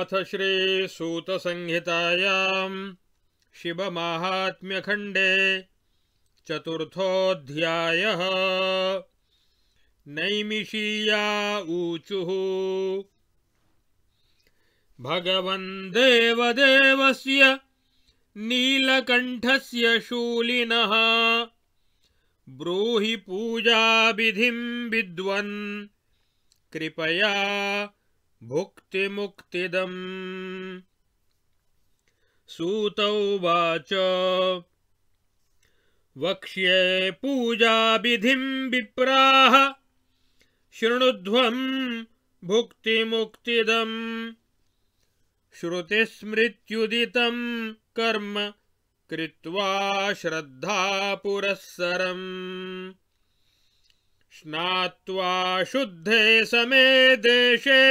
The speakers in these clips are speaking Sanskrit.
अथ श्रीसूतसंहितायाम् शिवमाहात्म्यखण्डे चतुर्थोऽध्यायः नैमिषीया ऊचुः भगवन्देवदेवस्य नीलकण्ठस्य शूलिनः ब्रूहि पूजाविधिम् विद्वन् कृपया भुक्तिमुक्तिदम् सूतौ उवाच वक्ष्ये पूजाविधिं विप्राः शृणुध्वम् भुक्तिमुक्तिदम् श्रुतिस्मृत्युदितम् कर्म कृत्वा श्रद्धा पुरःसरम् स्नात्वा शुद्धे समे देशे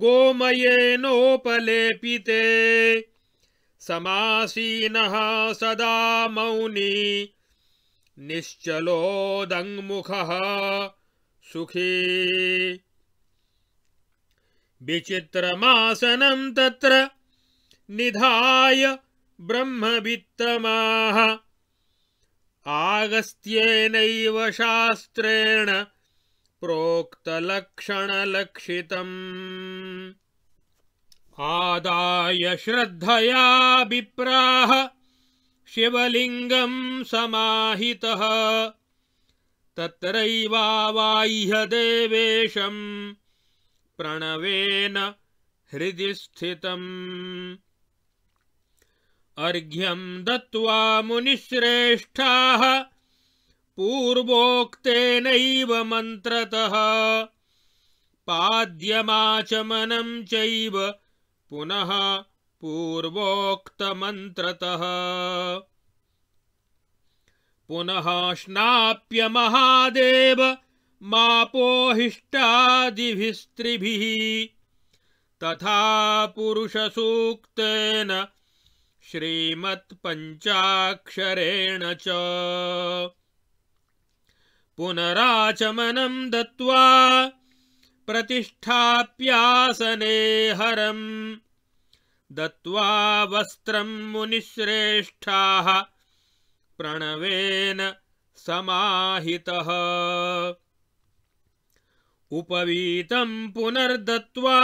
गोमयेनोपलेपिते समासीनः सदा मौनी निश्चलोदङ्मुखः सुखी विचित्रमासनं तत्र निधाय ब्रह्मवित्तमाः आगस्त्येनैव शास्त्रेण प्रोक्तलक्षणलक्षितम् आदाय श्रद्धया विप्राह शिवलिङ्गम् समाहितः तत्रैवाह्यदेवेशम् प्रणवेन हृदि स्थितम् अर्घ्यम् दत्त्वा मुनिश्रेष्ठाः पूर्वोक्तेनैव मन्त्रतः पाद्यमाचमनम् चैव पुनः पूर्वोक्तमन्त्रतः पुनः स्नाप्य महादेव मापोहिष्टादिभिस्त्रिभिः तथा पुरुषसूक्तेन श्रीमत्पञ्चाक्षरेण च पुनराचमनं दत्त्वा प्रतिष्ठाप्यासने हरम् दत्त्वा वस्त्रम् मुनिश्रेष्ठाः प्रणवेन समाहितः उपवीतम् पुनर्दत्त्वा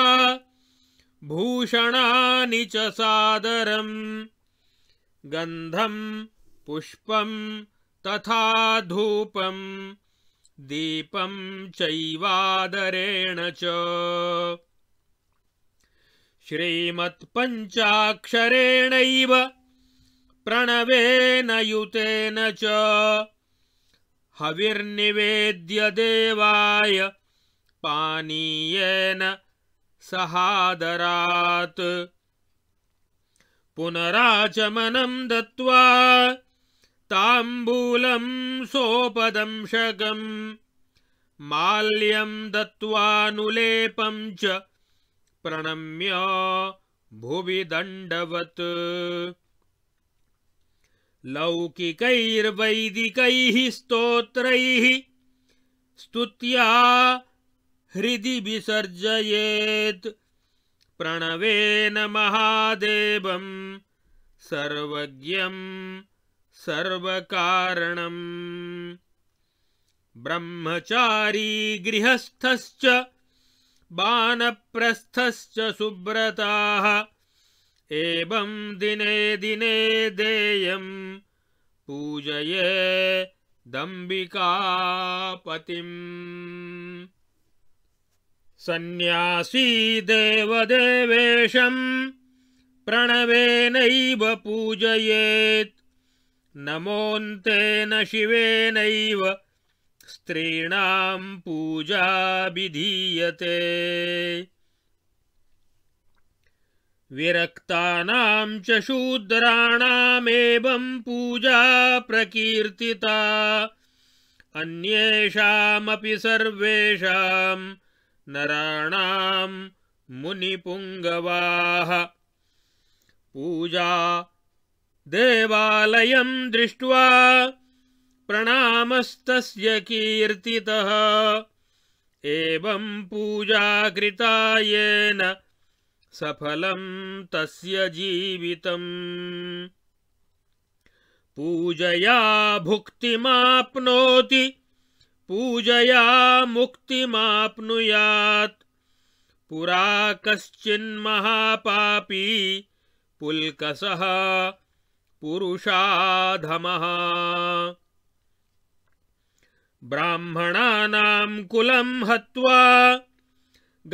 भूषणानि च सादरम् गन्धम् पुष्पम् तथा धूपम् दीपम् चैवादरेण च श्रीमत्पञ्चाक्षरेणैव प्रणवेन युतेन च हविर्निवेद्य देवाय पानीयेन सहादरात् पुनराचमनं दत्त्वा ताम्बूलं सोपदंशकम् दत्वा च प्रणम्य भुवि दण्डवत् लौकिकैर्वैदिकैः स्तोत्रैः स्तुत्या हृदि विसर्जयेत् प्रणवेन महादेवम् सर्वज्ञं सर्वकारणम् ब्रह्मचारी गृहस्थश्च बाणप्रस्थश्च सुव्रताः एवं दिने दिने देयं पूजये दम्बिकापतिम् सन्यासी देवदेवेशम् प्रणवेनैव पूजयेत् नमोऽन्तेन शिवेनैव स्त्रीणाम् पूजा विधीयते विरक्तानाम् च शूद्राणामेवम् पूजा प्रकीर्तिता अन्येषामपि सर्वेषाम् नराणाम् मुनिपुङ्गवाः पूजा देवालयं दृष्ट्वा प्रणामस्तस्य कीर्तितः एवम् पूजा कृता येन सफलम् तस्य जीवितम् पूजया भुक्तिमाप्नोति पूजया मुक्तिमाप्नुयात् पुरा कश्चिन्महापापी पुल्कसः पुरुषाधमः ब्राह्मणानां कुलं हत्वा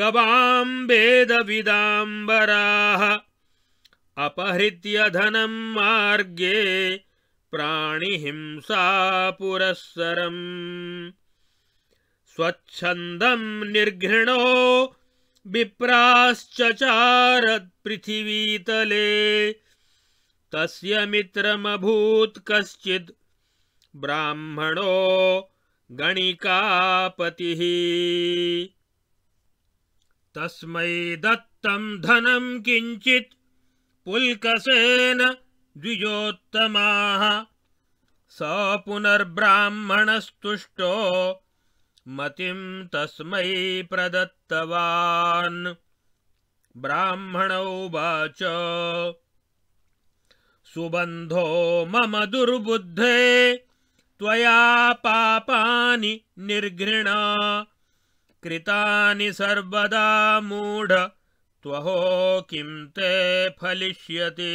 गवां वेदविदाम्बराः अपहृत्य धनं मार्गे प्राणिहिंसा पुरःसरम् स्वच्छन्दम् निर्घृणो विप्राश्च चारत्पृथिवीतले तस्य मित्रमभूत् कश्चिद् ब्राह्मणो गणिकापतिः तस्मै दत्तम् धनम् किञ्चित् पुल्कसेन द्विजोत्तमाः स पुनर्ब्राह्मणस्तुष्टो मतिम् तस्मै प्रदत्तवान् ब्राह्मण उवाच सुबन्धो मम दुर्बुद्धे त्वया पापानि निर्घृणा कृतानि सर्वदा मूढ त्वहो किं ते फलिष्यति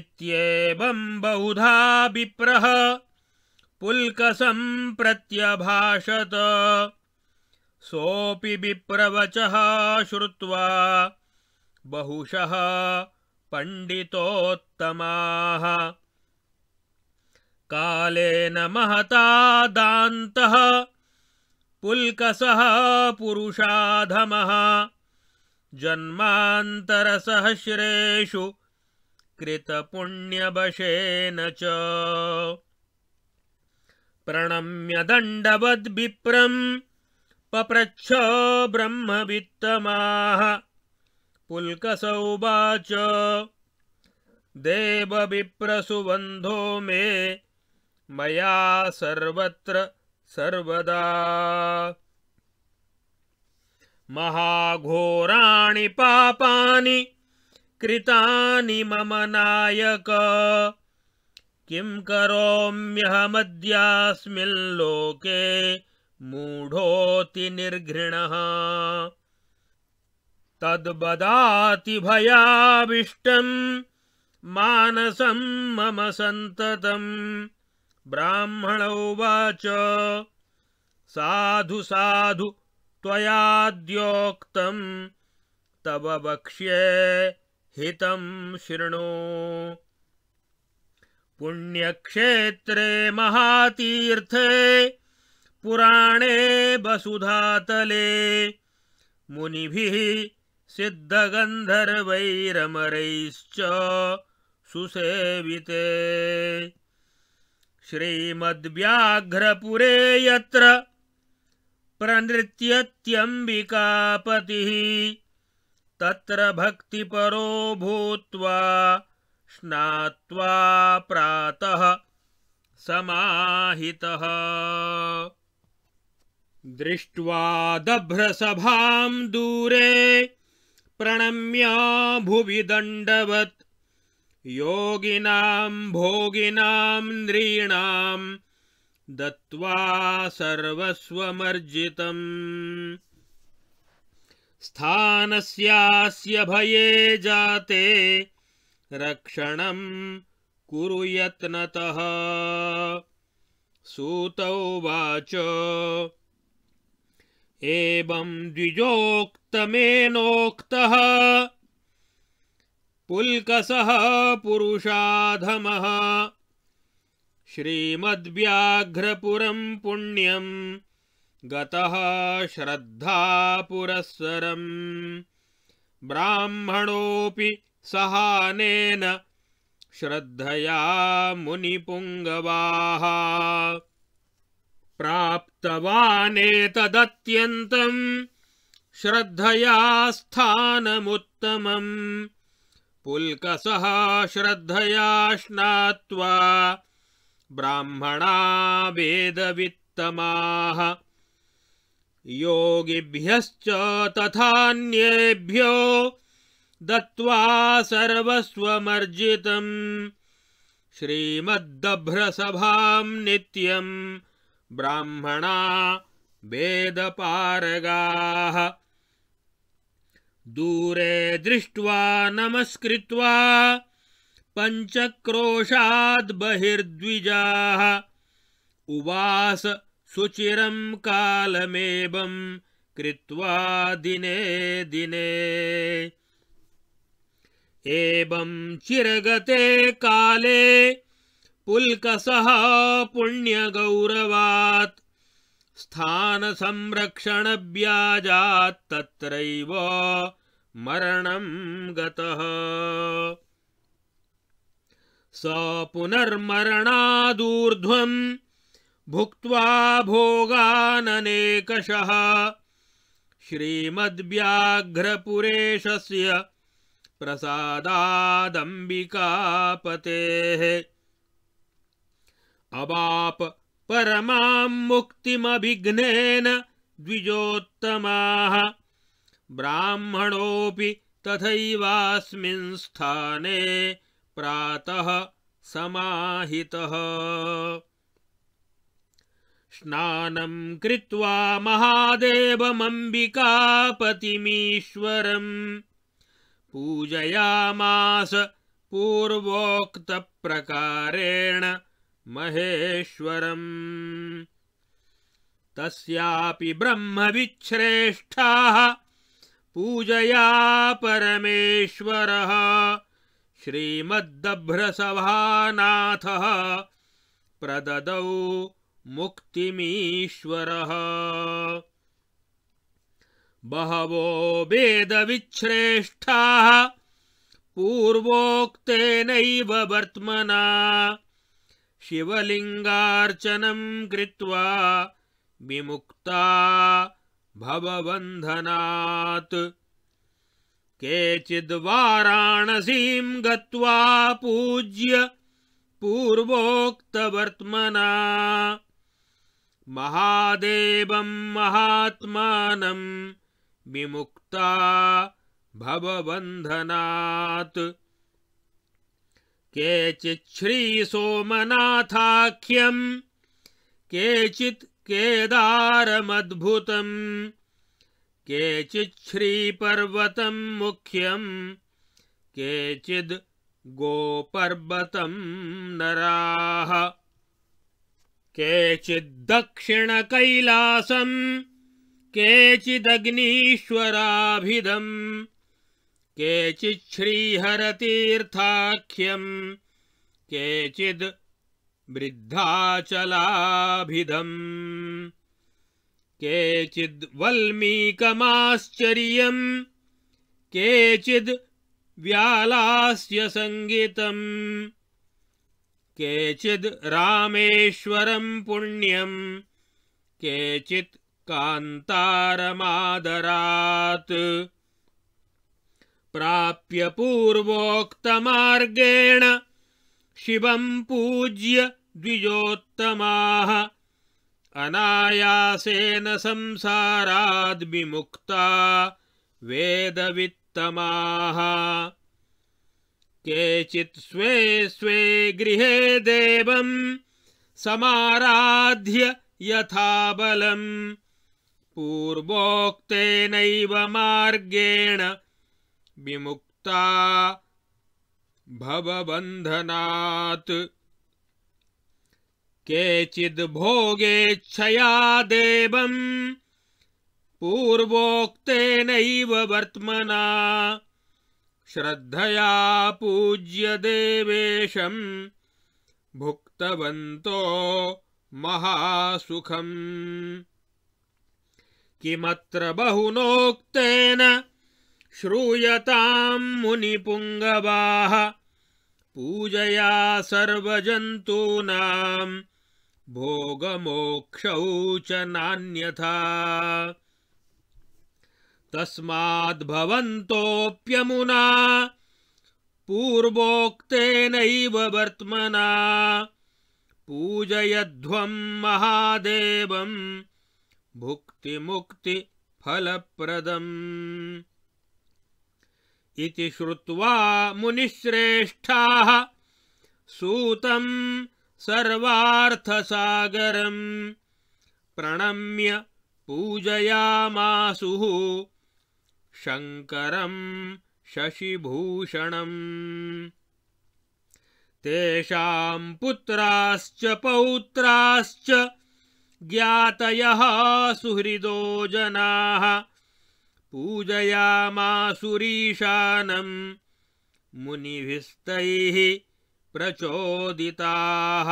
इत्येवम् बहुधा विप्रह पुल्कसम् प्रत्यभाषत सोपि विप्रवच श्रुत्वा बहुशः पण्डितोत्तमाः कालेन महता दान्तः पुल्कसः पुरुषाधमः जन्मान्तरसहस्रेषु कृतपुण्यवशेन च प्रणम्यदण्डवद्विप्रम् पप्रच्छ ब्रह्मवित्तमाः पुल्कसौवाच देवविप्रसुबन्धो मे मया सर्वत्र सर्वदा महाघोराणि पापानि कृतानि मम नायक किम् करोम्यहमद्यास्मिल्लोके मूढोऽतिनिर्घृणः तद्बदातिभयाविष्टम् मानसम् मम सन्ततम् ब्राह्मण उवाच साधु साधु त्वयाद्योक्तम् तव वक्ष्ये हितम् शृणु पुण्यक्षेत्रे महातीर्थे पुराणे वसुधातले मुनिभिः सिद्धगन्धर्वैरमरैश्च सुसेविते श्रीमद्व्याघ्रपुरे यत्र प्रनृत्यत्यम्बिकापतिः तत्र भक्तिपरो भूत्वा स्नात्वा प्रातः समाहितः दृष्ट्वा दभ्रसभां दूरे प्रणम्या भुवि दण्डवत् योगिनां भोगिनां नृणां दत्त्वा सर्वस्वमर्जितम् स्थानस्यास्य भये जाते रक्षणं कुरु यत्नतः सूत उवाच एवम् द्विजोक्तमेनोक्तः पुल्कसः पुरुषाधमः श्रीमद्व्याघ्रपुरं पुण्यं गतः श्रद्धा पुरःसरम् ब्राह्मणोऽपि सहानेन श्रद्धया मुनिपुङ्गवाः प्राप्तवानेतदत्यन्तम् श्रद्धया स्थानमुत्तमम् पुल्कसः श्रद्धया स्नात्वा ब्राह्मणा वेदवित्तमाः योगिभ्यश्च तथान्येभ्यो दत्त्वा सर्वस्वमर्जितम् श्रीमद्दभ्रसभाम् नित्यम् ब्राह्मणा वेदपारगाः दूरे दृष्ट्वा नमस्कृत्वा बहिर्द्विजाः उवास सुचिरम् कालमेवम् कृत्वा दिने दिने चिरगते काले पुल्कसः पुण्यगौरवात् तत्रैव मरणं गतः स पुनर्मरणादूर्ध्वम् भुक्त्वा भोगाननेकषः श्रीमद्व्याघ्रपुरेशस्य प्रसादादम्बिकापतेः अवाप परमां मुक्तिमभिघ्नेन द्विजोत्तमाः ब्राह्मणोऽपि तथैवास्मिन् स्थाने प्रातः समाहितः स्नानं कृत्वा महादेवमम्बिकापतिमीश्वरम् पूजयामास पूर्वोक्तप्रकारेण महेश्वरम् तस्यापि ब्रह्मविच्छ्रेष्ठाः पूजया परमेश्वरः श्रीमद्दभ्रसभानाथः प्रददौ मुक्तिमीश्वरः बहवो वेदविच्छ्रेष्ठाः पूर्वोक्तेनैव वर्त्मना शिवलिङ्गार्चनम् कृत्वा विमुक्ता भवबन्धनात् केचिद्वाराणसीं गत्वा पूज्य पूर्वोक्तवर्त्मना महादेवं महात्मानम् विमुक्ता भवबन्धनात् श्रीसोमनाथाख्यं केचित् केदारमद्भुतम् केचिच्छ्रीपर्वतम् मुख्यम् केचिद् गोपर्वतम् नराः केचिद्दक्षिणकैलासम् केचिदग्नीश्वराभिधम् केचिच्छीहरतीर्थाख्यम् केचिद् वृद्धाचलाभिधम् केचिद्वल्मीकमाश्चर्यम् केचिद् व्यालास्य सङ्गीतम् केचिद् रामेश्वरं पुण्यम् केचित् कान्तारमादरात् प्राप्य पूर्वोक्तमार्गेण शिवम् पूज्य द्विजोत्तमाः अनायासेन संसाराद्विमुक्ता विमुक्ता वेदवित्तमाः केचित् स्वे स्वे गृहे देवं समाराध्य यथा बलम् पूर्वोक्तेनैव मार्गेण विमुक्ता भवबन्धनात् केचिद्भोगेच्छया देवम् पूर्वोक्तेनैव वर्त्मना श्रद्धया पूज्य देवेशम् भुक्तवन्तो महासुखम् किमत्र बहुनोक्तेन श्रूयतां मुनिपुङ्गवाः पूजया सर्वजन्तूनां भोगमोक्षौ च नान्यथा तस्माद्भवन्तोऽप्यमुना पूर्वोक्तेनैव वर्त्मना पूजयध्वं महादेवम् भुक् मुक्तिमुक्तिफलप्रदम् इति श्रुत्वा मुनिश्रेष्ठाः सूतम् सर्वार्थसागरम् प्रणम्य पूजयामासुः शङ्करम् शशिभूषणम् तेषाम् पुत्राश्च पौत्राश्च ज्ञातयः सुहृदो जनाः पूजया मुनिभिस्तैः प्रचोदिताः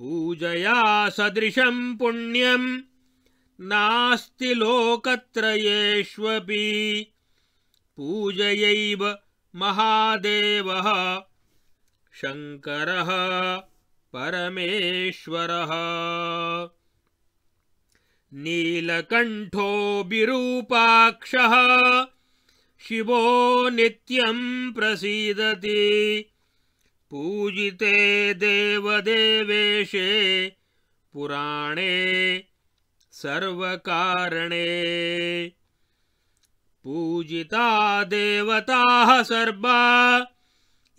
पूजया सदृशम् पुण्यम् नास्ति लोकत्रयेष्वपि पूजयैव महादेवः शङ्करः परमेश्वरः विरूपाक्षः शिवो नित्यं प्रसीदति पूजिते देवदेवेशे पुराणे सर्वकारणे पूजिता देवताः सर्वा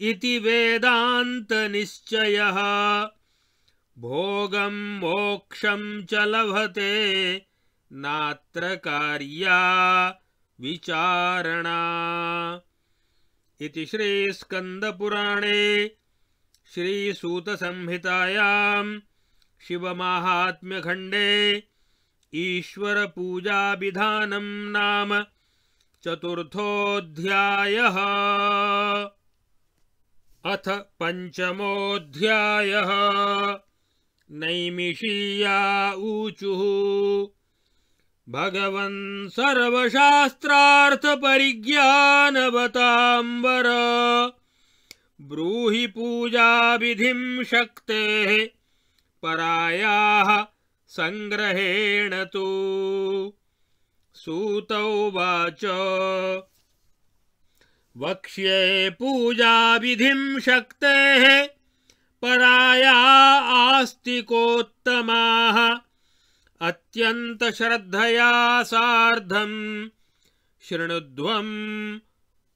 इति वेदान्तनिश्चयः भोगं मोक्षं च लभते नात्र कार्या विचारणा इति श्रीस्कन्दपुराणे श्रीसूतसंहितायाम् शिवमाहात्म्यखण्डे ईश्वरपूजाभिधानम् नाम चतुर्थोऽध्यायः अथ पञ्चमोऽध्यायः नैमिषीया ऊचुः भगवन् सर्वशास्त्रार्थपरिज्ञानवताम्बर ब्रूहि पूजाविधिं शक्तेः परायाः सङ्ग्रहेण तु सूतौ वाच वक्ष्ये पूजाविधिं शक्तेः पराया आस्तिकोत्तमाः अत्यन्तश्रद्धया सार्धम् शृणुध्वम्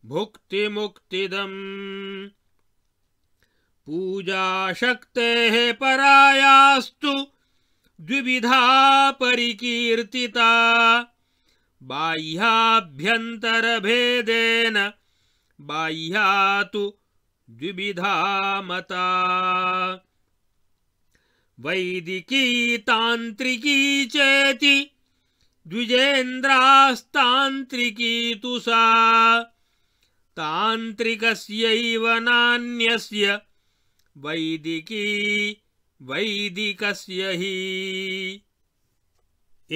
भुक्तिमुक्तिदम् पूजाशक्तेः परायास्तु द्विविधा परिकीर्तिता बाह्याभ्यन्तरभेदेन बाह्या तु द्विविधा मता वैदिकी तान्त्रिकी चेति द्विजेन्द्रास्तान्त्रिकी तु सा तान्त्रिकस्यैव नान्यस्य वैदिकी वैदिकस्य हि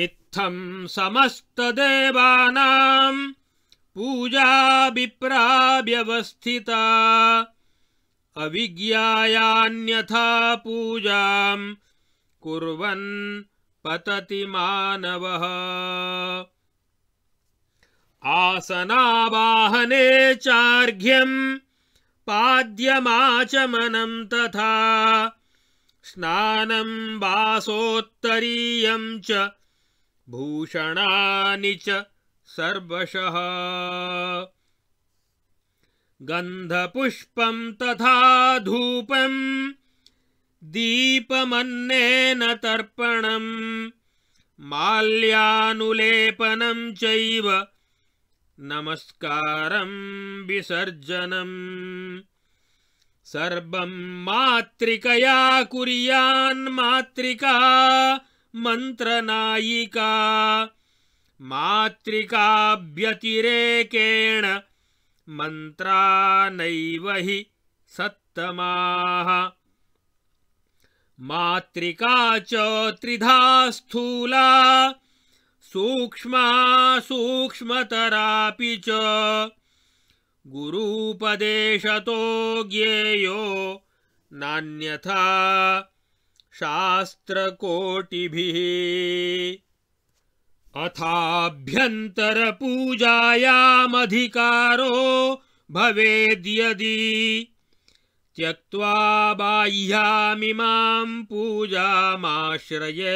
इत्थम् समस्तदेवानाम् पूजाभिप्रा व्यवस्थिता अविद्यायान्यथा पूजाम् कुर्वन् पतति मानवः आसनावाहने चार्घ्यम् पाद्यमाचमनम् तथा स्नानं वासोत्तरीयम् च भूषणानि च सर्वशः गन्धपुष्पम् तथा धूपम् दीपमन्नेन तर्पणम् माल्यानुलेपनम् चैव नमस्कारम् विसर्जनम् सर्वम् मातृकया कुर्यान्मातृका मन्त्रनायिका मातृकाव्यतिरेकेण मन्त्रा नैव हि सत्तमाः मातृका च त्रिधा स्थूला सूक्ष्मा सूक्ष्मतरापि च गुरूपदेशतो ज्ञेयो नान्यथा शास्त्रकोटिभिः अथाभ्यन्तरपूजायामधिकारो भवेद्यदि त्यक्त्वा बाह्यामि पूजामाश्रये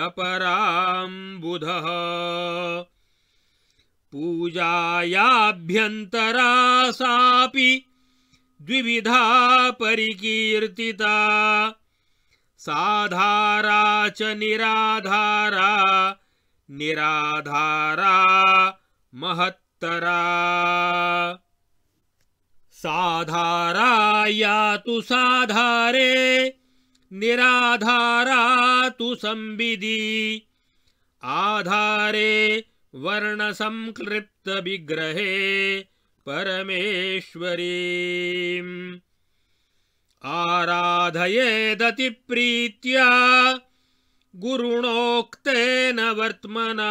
पूजामाश्रये बुधः पूजायाभ्यन्तरा सापि द्विविधा परिकीर्तिता साधारा च निराधारा निराधारा महत्तरा साधारा यातु साधारे निराधारा तु संविदि आधारे वर्णसंक्लृप्तविग्रहे परमेश्वरी आराधयेदतिप्रीत्या गुरुणोक्तेन वर्त्मना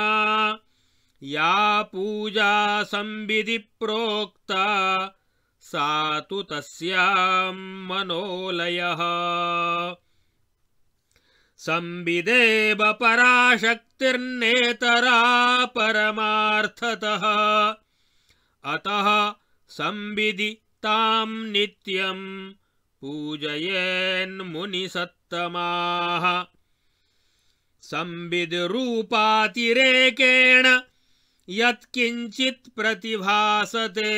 या पूजा संविधि प्रोक्ता सा तु तस्याम् मनोलयः संविदेव पराशक्तिर्नेतरा परमार्थतः अतः संविदि ताम् नित्यम् पूजयेन्मुनिसत्तमाः संविदरूपातिरेकेण यत्किञ्चित् प्रतिभासते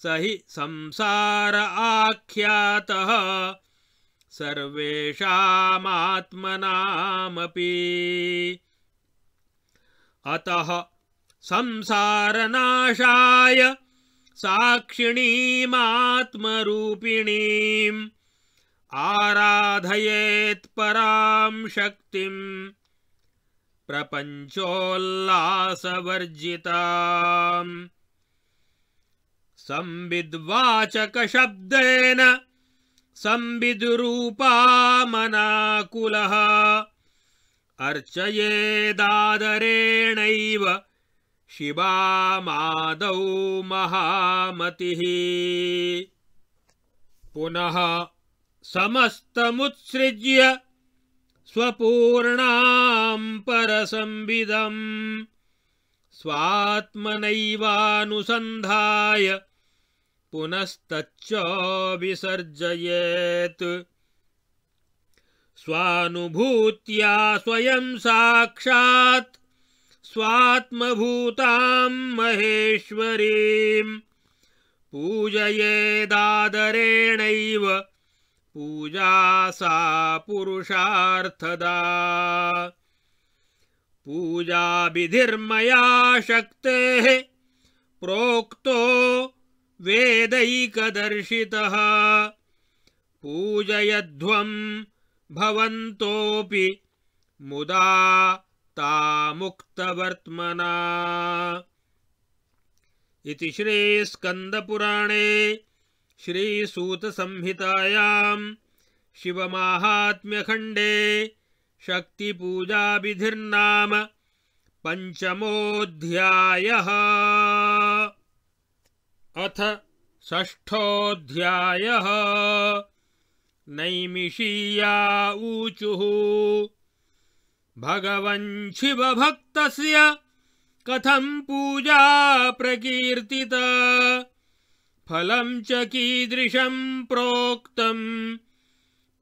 स हि संसार आख्यातः सर्वेषामात्मनामपि अतः संसारनाशाय साक्षिणीमात्मरूपिणीम् आराधयेत् पराम् शक्तिम् प्रपञ्चोल्लासवर्जिताम् संविद्वाचकशब्देन संविदुरूपामनाकुलः अर्चयेदादरेणैव शिवामादौ महामतिः पुनः समस्तमुत्सृज्य स्वपूर्णाम् परसंविदम् स्वात्मनैवानुसन्धाय विसर्जयेत् स्वानुभूत्या स्वयम् साक्षात् स्वात्मभूताम् महेश्वरीम् पूजयेदादरेणैव पूजा सा पुरुषार्थदा पूजाविधिर्मया शक्तेः प्रोक्तो वेदैकदर्शितः पूजयध्वम् भवन्तोऽपि मुदा तामुक्तवर्त्मना इति श्रीस्कन्दपुराणे श्रीसूतसंहितायाम् शिवमाहात्म्यखण्डे शक्तिपूजाविधिर्नाम पञ्चमोऽध्यायः अथ षष्ठोऽध्यायः नैमिषीया ऊचुः भगवन् शिवभक्तस्य कथम् पूजा प्रकीर्तिता फलम् च कीदृशम् प्रोक्तम्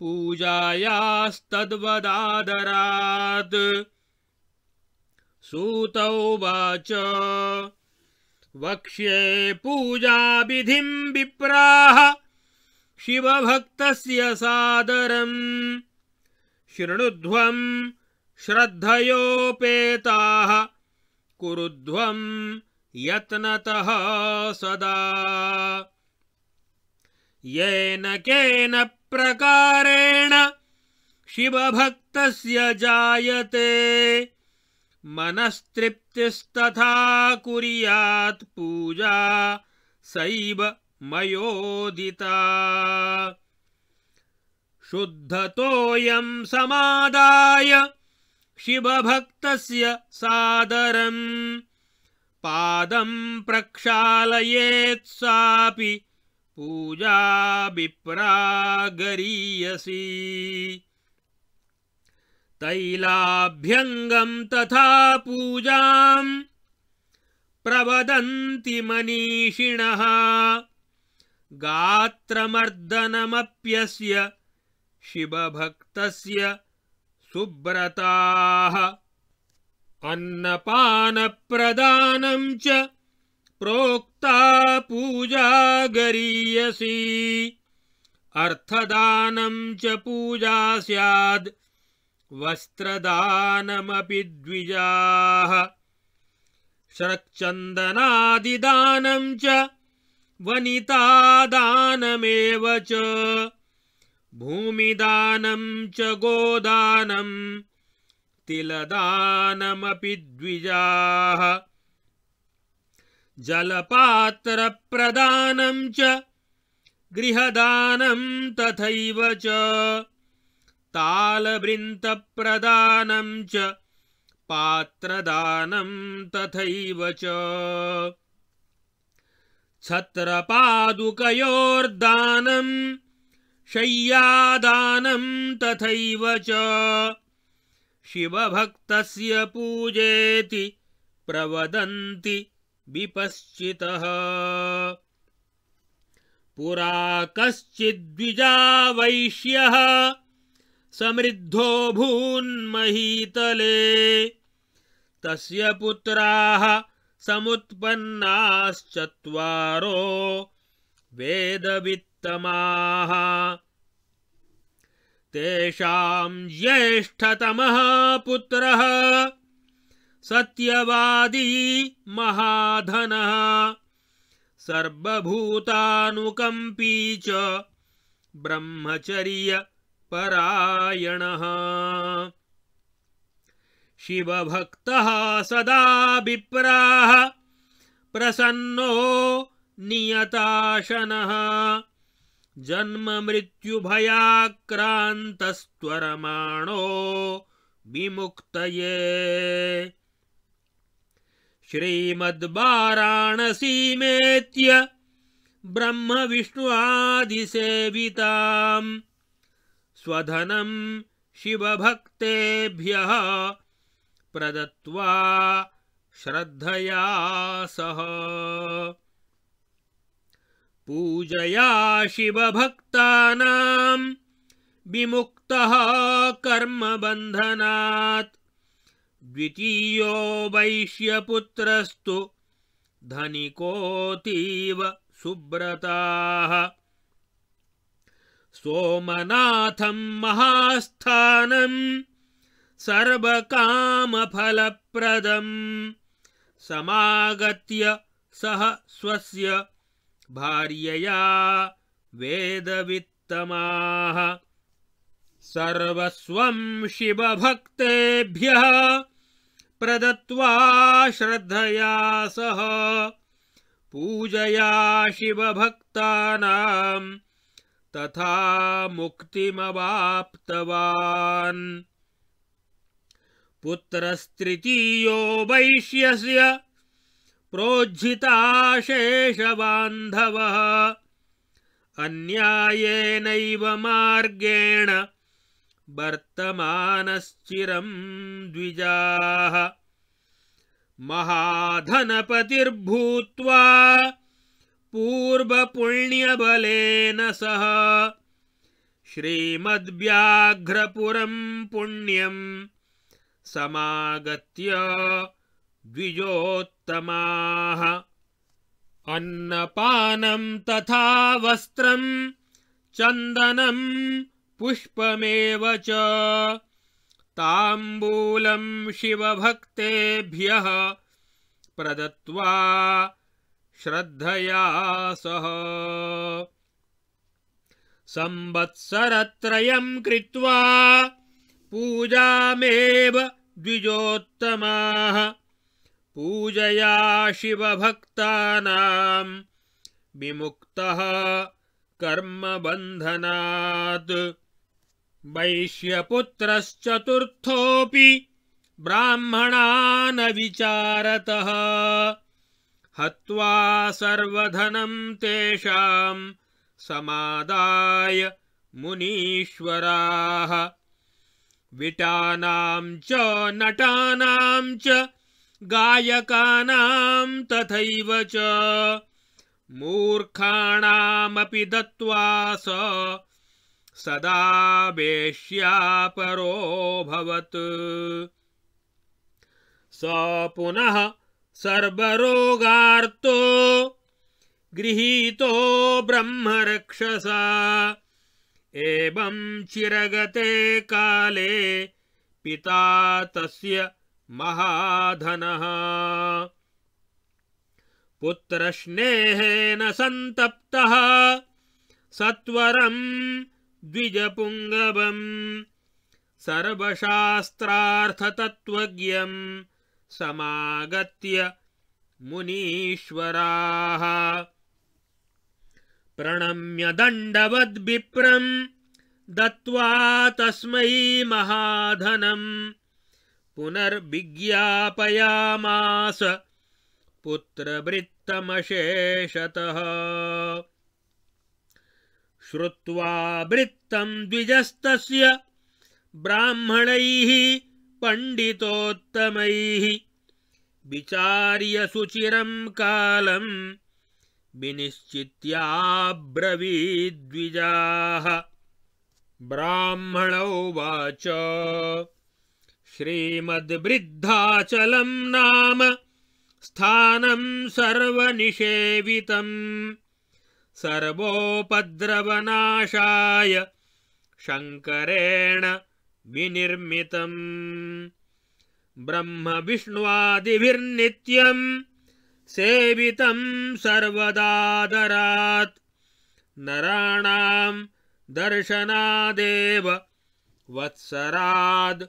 पूजायास्तद्वदादरात् सूतौ वाच वक्ष्ये पूजाविधिम् विप्राः शिवभक्तस्य सादरम् शृणुध्वम् श्रद्धयोपेताः कुरुध्वम् यत्नतः सदा येन केन प्रकारेण शिवभक्तस्य जायते मनस्तृप्तिस्तथा कुर्यात् पूजा सैव मयोदिता शुद्धतोऽयं समादाय शिवभक्तस्य सादरम् पादम् प्रक्षालयेत्सापि पूजा विप्रागरीयसी तैलाभ्यङ्गम् तथा पूजाम् प्रवदन्ति मनीषिणः गात्रमर्दनमप्यस्य शिवभक्तस्य सुब्रताः अन्नपानप्रदानं च प्रोक्ता पूजा गरीयसी अर्थदानं च पूजा स्याद् वस्त्रदानमपि द्विजाः शरच्चन्दनादिदानं च वनितादानमेव च भूमिदानं च गोदानम् तिलदानमपि द्विजाः जलपात्रप्रदानं च गृहदानं तथैव च तालवृन्तप्रदानं च पात्रदानं तथैव च छत्रपादुकयोर्दानं शय्यादानं तथैव च शिवभक्तस्य पूजेति प्रवदन्ति विपश्चितः पुरा कश्चिद् वैश्यः समृद्धो भून्महीतले तस्य पुत्राः समुत्पन्नाश्चत्वारो वेदवित्तमाः तेषाम् ज्येष्ठतमः पुत्रः सत्यवादी महाधनः सर्वभूतानुकम्पी च ब्रह्मचर्यपरायणः शिवभक्तः सदा विप्राः प्रसन्नो नियताशनः जन्ममृत्युभयाक्रान्तस्त्वरमाणो विमुक्तये श्रीमद्वाराणसीमेत्य ब्रह्मविष्णुवादिसेविताम् स्वधनम् शिवभक्तेभ्यः प्रदत्त्वा श्रद्धया सह पूजया शिवभक्तानाम् विमुक्तः कर्मबन्धनात् द्वितीयो वैश्यपुत्रस्तु धनिकोऽतीव सुब्रताः सोमनाथं महास्थानं सर्वकामफलप्रदम् समागत्य सः स्वस्य भार्यया वेदवित्तमाः सर्वस्वं शिवभक्तेभ्यः प्रदत्त्वा श्रद्धया सह पूजया शिवभक्तानां तथा मुक्तिमवाप्तवान् पुत्रस्तृतीयो वैश्यस्य प्रोज्झिताशेषबान्धवः अन्यायेनैव मार्गेण वर्तमानश्चिरम् द्विजाः महाधनपतिर्भूत्वा पूर्वपुण्यबलेन सह श्रीमद्व्याघ्रपुरम् पुण्यम् समागत्य द्विजोत्तमाः अन्नपानम् तथा वस्त्रम् चन्दनम् पुष्पमेव च ताम्बूलम् शिवभक्तेभ्यः प्रदत्त्वा श्रद्धया सह संवत्सरत्रयम् कृत्वा पूजामेव द्विजोत्तमाः पूजया शिवभक्तानाम् विमुक्तः कर्मबन्धनात् वैश्यपुत्रश्चतुर्थोऽपि विचारतः हत्वा सर्वधनम् तेषाम् समादाय मुनीश्वराः विटानाम् च नटानाम् च गायकानां तथैव च मूर्खाणामपि दत्त्वा सदा वेष्यापरोऽभवत् स पुनः सर्वरोगार्तो गृहीतो ब्रह्मरक्षसा एवं चिरगते काले पिता तस्य महाधनः पुत्रश्नेहेन सन्तप्तः सत्वरम् द्विजपुङ्गवम् सर्वशास्त्रार्थतत्त्वज्ञम् समागत्य मुनीश्वराः प्रणम्य प्रणम्यदण्डवद्विप्रम् दत्त्वा तस्मै महाधनम् पुनर्विज्ञापयामास पुत्रवृत्तमशेषतः श्रुत्वा वृत्तम् द्विजस्तस्य ब्राह्मणैः पण्डितोत्तमैः विचार्य सुचिरम् कालम् विनिश्चित्याब्रवीद्विजाः ब्राह्मणौ वाच श्रीमद्वृद्धाचलम् नाम स्थानम् सर्वनिषेवितम् सर्वोपद्रवनाशाय शङ्करेण विनिर्मितम् ब्रह्मविष्णुवादिभिर्नित्यम् सेवितम् सर्वदादरात् नराणाम् दर्शनादेव वत्सराद्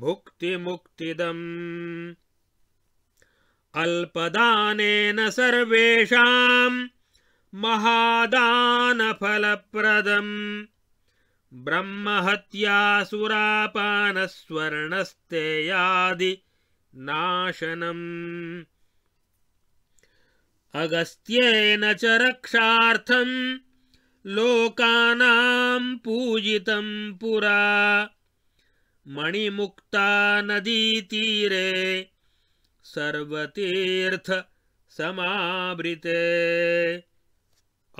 भुक्तिमुक्तिदम् अल्पदानेन सर्वेषाम् महादानफलप्रदम् ब्रह्महत्यासुरापानस्वर्णस्तेयादिनाशनम् अगस्त्येन च रक्षार्थम् लोकानाम् पूजितम् पुरा नदीतीरे सर्वतीर्थ समावृते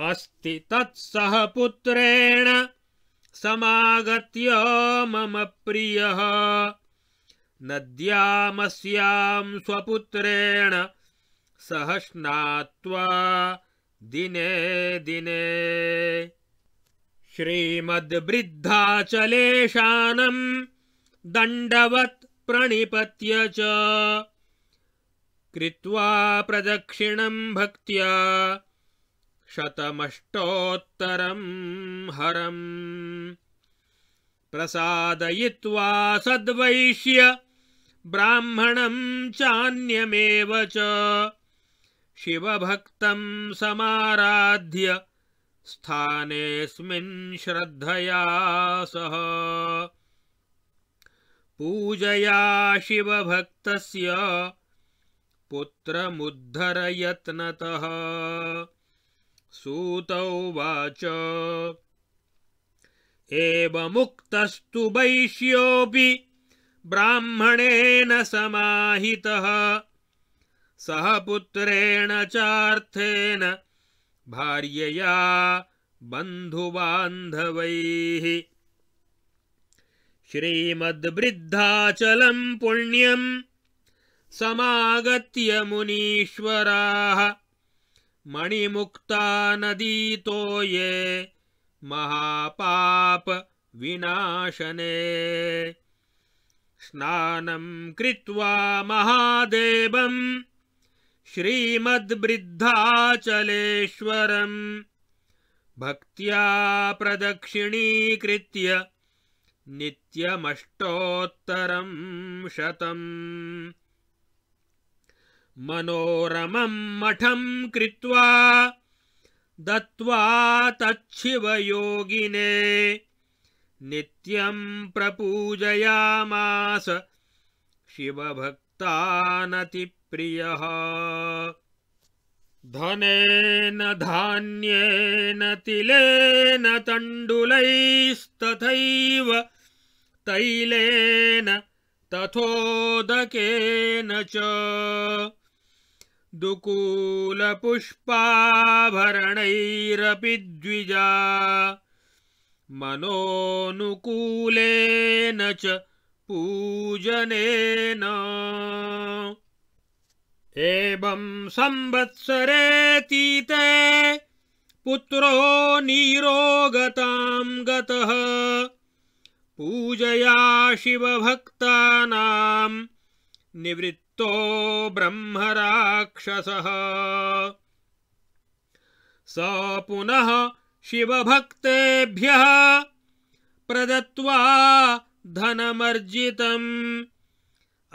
अस्ति तत्सह पुत्रेण समागत्य मम प्रियः नद्यामस्याम् स्वपुत्रेण सह स्नात्वा दिने दिने श्रीमद्वृद्धाचलेशानम् दण्डवत् प्रणिपत्य च कृत्वा प्रदक्षिणम् भक्त्या शतमष्टोत्तरम् हरम् प्रसादयित्वा सद्वैश्य ब्राह्मणम् चान्यमेव च शिवभक्तम् समाराध्य स्थानेऽस्मिन् श्रद्धया सह पूजया शिवभक्तस्य पुत्रमुद्धरयत्नतः सूतौ उवाच एवमुक्तस्तु वैश्योऽपि ब्राह्मणेन समाहितः सः पुत्रेण चार्थेन भार्यया बन्धुबान्धवैः श्रीमद्वृद्धाचलम् पुण्यम् समागत्य मुनीश्वराः मणिमुक्ता महापाप विनाशने। स्नानं कृत्वा महादेवम् श्रीमद्वृद्धाचलेश्वरम् भक्त्या प्रदक्षिणीकृत्य नित्यमष्टोत्तरं शतम् मनोरमं मठं कृत्वा दत्त्वा तच्छिवयोगिने नित्यं प्रपूजयामास शिवभक्तानतिप्रियः धनेन धान्येन तिलेन तण्डुलैस्तथैव तैलेन तथोदकेन च दुकूलपुष्पाभरणैरपि द्विजा मनोऽनुकूलेन च पूजनेन एवं संवत्सरेतीते पुत्रो नीरोगतां गतः पूजया शिवभक्तानाम् निवृत्तो ब्रह्मराक्षसः स पुनः शिवभक्तेभ्यः प्रदत्त्वा धनमर्जितम्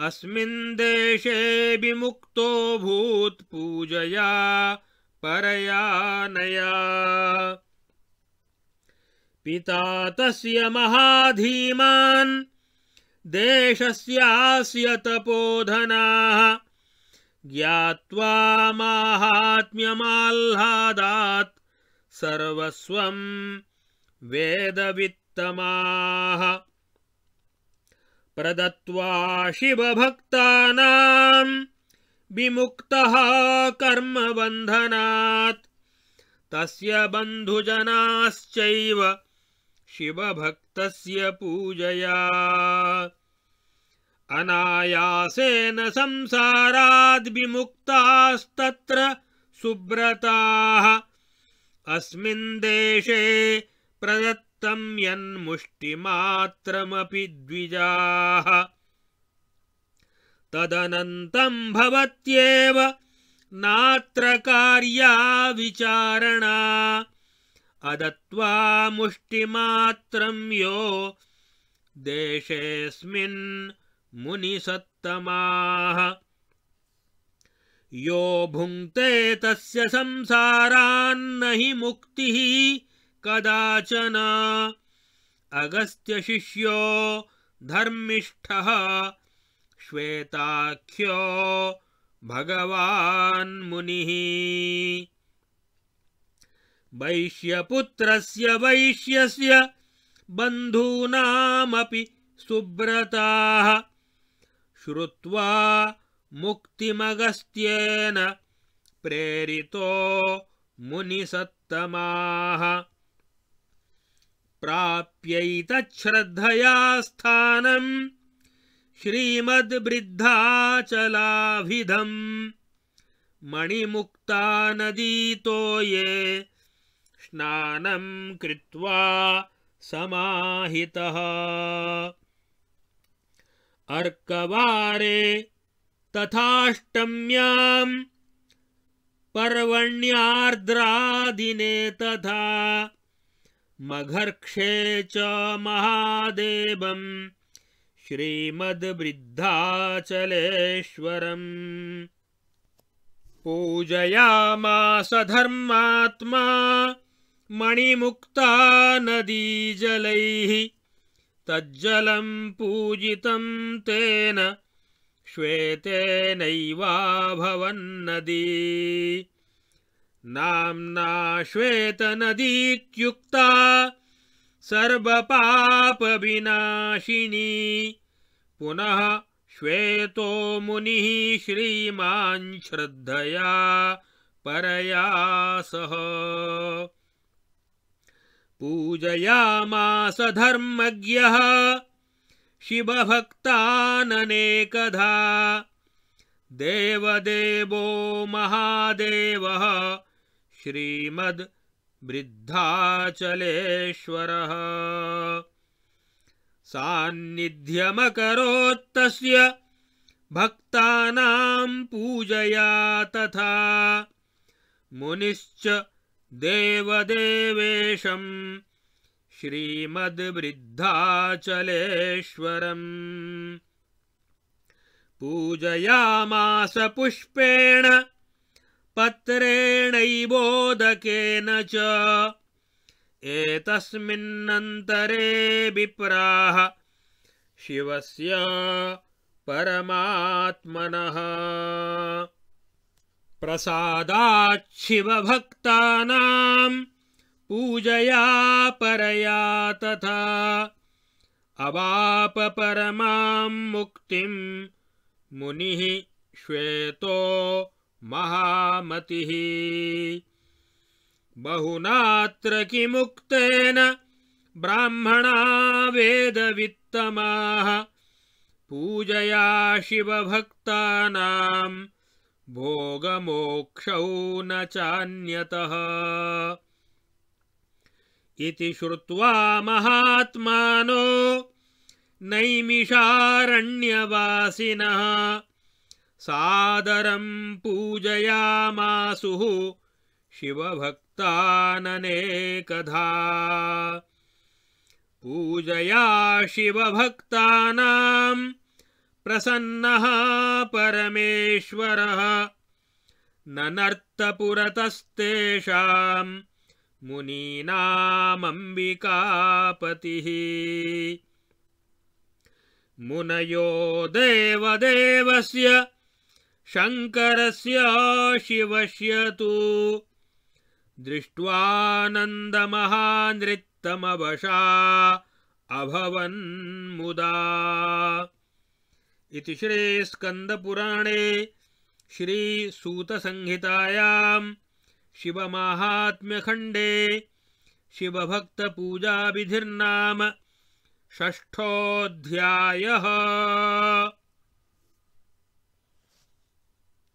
अस्मिन् देशे विमुक्तोऽभूत् पूजया परयानया पिता तस्य महाधीमान् देशस्यास्य तपोधनाः ज्ञात्वा माहात्म्यमाह्लादात् सर्वस्वम् वेदवित्तमाः प्रदत्त्वा शिवभक्तानाम् विमुक्तः कर्मबन्धनात् तस्य बन्धुजनाश्चैव शिवभक्तस्य पूजया अनायासेन संसाराद्विमुक्तास्तत्र सुब्रताः अस्मिन् देशे प्रदत्तम् यन्मुष्टिमात्रमपि द्विजाः तदनन्तम् भवत्येव कार्या विचारणा मुष्टिमात्रं यो देशेऽस्मिन् मुनिसत्तमाः यो भुङ्क्ते तस्य संसारान्न हि मुक्तिः कदाचन अगस्त्यशिष्यो धर्मिष्ठः श्वेताख्यो भगवान् मुनिः वैश्यपुत्रस्य वैश्यस्य बन्धूनामपि सुब्रताः श्रुत्वा मुक्तिमगस्त्येन प्रेरितो मुनिसत्तमाः प्राप्यैतच्छ्रद्धया स्थानम् श्रीमद्वृद्धाचलाभिधम् नदीतो ये स्नानम् कृत्वा समाहितः अर्कवारे तथाष्टम्याम् पर्वण्यार्द्रादिने तथा मघर्क्षे च महादेवम् श्रीमद्वृद्धाचलेश्वरम् पूजयामास धर्मात्मा मणिमुक्ता नदीजलैः तज्जलं पूजितं तेन श्वेतेनैवाभवन्नदी नाम्ना श्वेतनदीत्युक्ता सर्वपापविनाशिनी पुनः श्वेतो मुनिः श्रीमान् श्रद्धया परया सह पूजयामास धर्मज्ञः शिवभक्ताननेकधा देवदेवो महादेवः श्रीमद् वृद्धाचलेश्वरः सान्निध्यमकरोत्तस्य भक्तानां भक्तानाम् पूजया तथा मुनिश्च देवदेवेशम् श्रीमद्वृद्धाचलेश्वरम् पूजयामास पुष्पेण पत्रेणैवोदकेन च एतस्मिन्नन्तरे विप्राः शिवस्य परमात्मनः प्रसादाच्छिवभक्तानाम् पूजया परया तथा अवाप परमाम् मुक्तिम् मुनिः श्वेतो महामतिः बहुनात्र किमुक्तेन ब्राह्मणा वेदवित्तमाः पूजया शिवभक्तानाम् भोगमोक्षौ न चान्यतः इति श्रुत्वा महात्मानो नैमिषारण्यवासिनः सादरं पूजयामासुः शिवभक्ताननेकधा पूजया शिवभक्तानाम् प्रसन्नः परमेश्वरः न नर्तपुरतस्तेषाम् मुनीनामम्बिकापतिः मुनयो देवदेवस्य शङ्करस्य शिवस्य तु दृष्ट्वानन्दमहानृत्तमवशा अभवन्मुदा इति श्रीस्कन्दपुराणे श्रीसूतसंहितायां शिवमाहात्म्यखण्डे शिवभक्तपूजाविधिर्नाम षष्ठोऽध्यायः